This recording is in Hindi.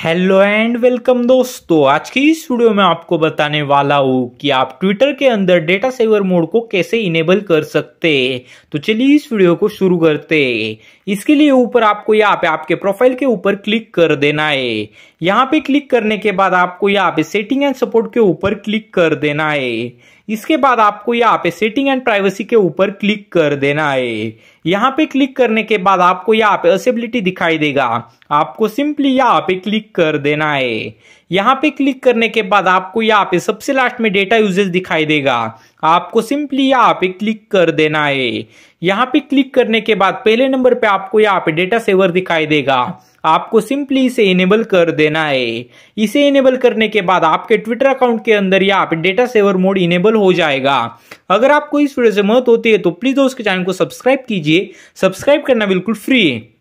हेलो एंड वेलकम दोस्तों आज की इस वीडियो में आपको बताने वाला हूँ कि आप ट्विटर के अंदर डेटा सेवर मोड को कैसे इनेबल कर सकते तो चलिए इस वीडियो को शुरू करते इसके लिए ऊपर आपको यहाँ पे आपके प्रोफाइल के ऊपर क्लिक कर देना है यहाँ पे क्लिक करने के बाद आपको यहाँ पे सेटिंग एंड सपोर्ट के ऊपर क्लिक कर देना है इसके बाद आपको यहाँ पे सेटिंग एंड प्राइवेसी के ऊपर क्लिक कर देना है यहाँ पे क्लिक करने के बाद आपको यहाँ पे असेबिलिटी दिखाई देगा आपको सिंपली यहाँ पे क्लिक कर देना है यहाँ पे क्लिक करने के बाद आपको यहाँ पे सबसे लास्ट में डेटा यूजेज दिखाई देगा आपको सिंपली यहाँ पे क्लिक कर देना है यहाँ पे क्लिक करने के बाद पहले नंबर पे आपको यहाँ पे डेटा सेवर दिखाई देगा आपको सिंपली इसे इनेबल कर देना है इसे इनेबल करने के बाद आपके ट्विटर अकाउंट के अंदर यहाँ पे डेटा सेवर मोड इनेबल हो जाएगा अगर आपको इस वीडियो से मत होती है तो प्लीज दोस्त के चैनल को सब्सक्राइब कीजिए सब्सक्राइब करना बिल्कुल फ्री है